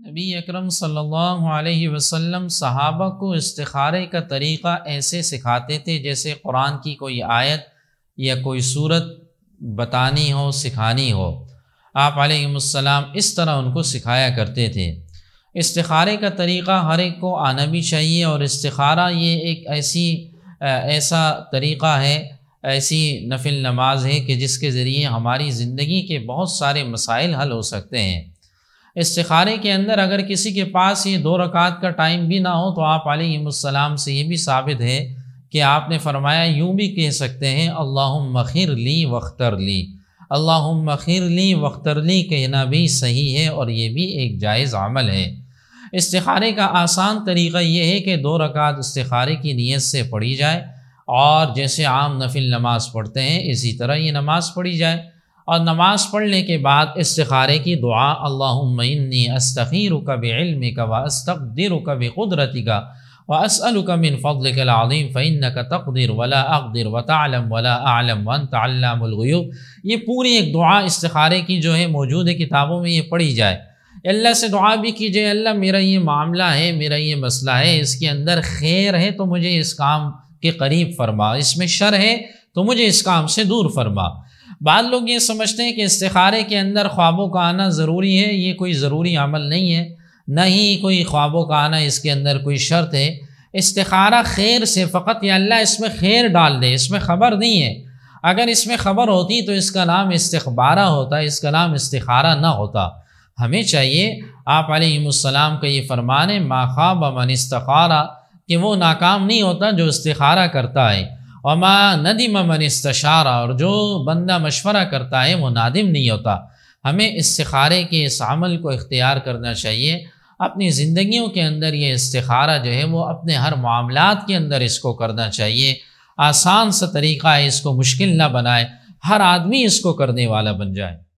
نبی اکرم صلی اللہ علیہ وسلم صحابہ کو استخارے کا طریقہ ایسے سکھاتے تھے جیسے قرآن کی کوئی آیت یا کوئی صورت بتانی ہو سکھانی ہو آپ علیہ السلام اس طرح ان کو سکھایا کرتے تھے استخارے کا طریقہ ہر ایک کو آنا بھی چاہیے اور استخارہ یہ ایک ایسی ایسا طریقہ ہے ایسی نفل نماز ہے کہ جس کے ذریعے ہماری زندگی کے بہت سارے مسائل حل ہو سکتے ہیں استخارے کے اندر اگر کسی کے پاس یہ دو رکعت کا ٹائم بھی نہ ہو تو آپ علیہ السلام سے یہ بھی ثابت ہے کہ آپ نے فرمایا یوں بھی کہہ سکتے ہیں اللہ مخیر لی وختر لی اللہ مخیر لی وختر لی کہنا بھی صحیح ہے اور یہ بھی ایک جائز عمل ہے استخارے کا آسان طریقہ یہ ہے کہ دو رکعت استخارے کی نیت سے پڑھی جائے اور جیسے عام نفل نماز پڑھتے ہیں اسی طرح یہ نماز پڑھی جائے اور نماز پڑھنے کے بعد استخارے کی دعا اللہ نے استخیر و کب علم کا و و کب قدرتی کا و اسلکمن فضل قلعم فعین کا تقدر ولا اقدر و تعلم ولا عالم ون طلّہ الغیوب یہ پوری ایک دعا استخارے کی جو ہے موجود کتابوں میں یہ پڑھی جائے اللہ سے دعا بھی کیجیے اللہ میرا یہ معاملہ ہے میرا یہ مسئلہ ہے اس کے اندر خیر ہے تو مجھے اس کام کے قریب فرما اس میں شر ہے تو مجھے اس کام سے دور فرما بعض لوگ یہ سمجھتے ہیں کہ استخارے کے اندر خوابوں کا آنا ضروری ہے یہ کوئی ضروری عمل نہیں ہے نہ ہی کوئی خوابوں کا آنا اس کے اندر کوئی شرط ہے استخارہ خیر سے فقط یا اللہ اس میں خیر ڈال دے اس میں خبر نہیں ہے اگر اس میں خبر ہوتی تو اس کا نام استخبارہ ہوتا اس کا نام استخارہ نہ ہوتا ہمیں چاہیے آپ علیہ السلام کا یہ فرمانے ما خواب من استخارہ کہ وہ ناکام نہیں ہوتا جو استخارہ کرتا ہے وما ندیم من استشارہ اور جو بندہ مشورہ کرتا ہے وہ نادم نہیں ہوتا ہمیں استخارے کے اس عمل کو اختیار کرنا چاہیے اپنی زندگیوں کے اندر یہ استخارہ جو ہے وہ اپنے ہر معاملات کے اندر اس کو کرنا چاہیے آسان سا طریقہ ہے اس کو مشکل نہ بنائے ہر آدمی اس کو کرنے والا بن جائے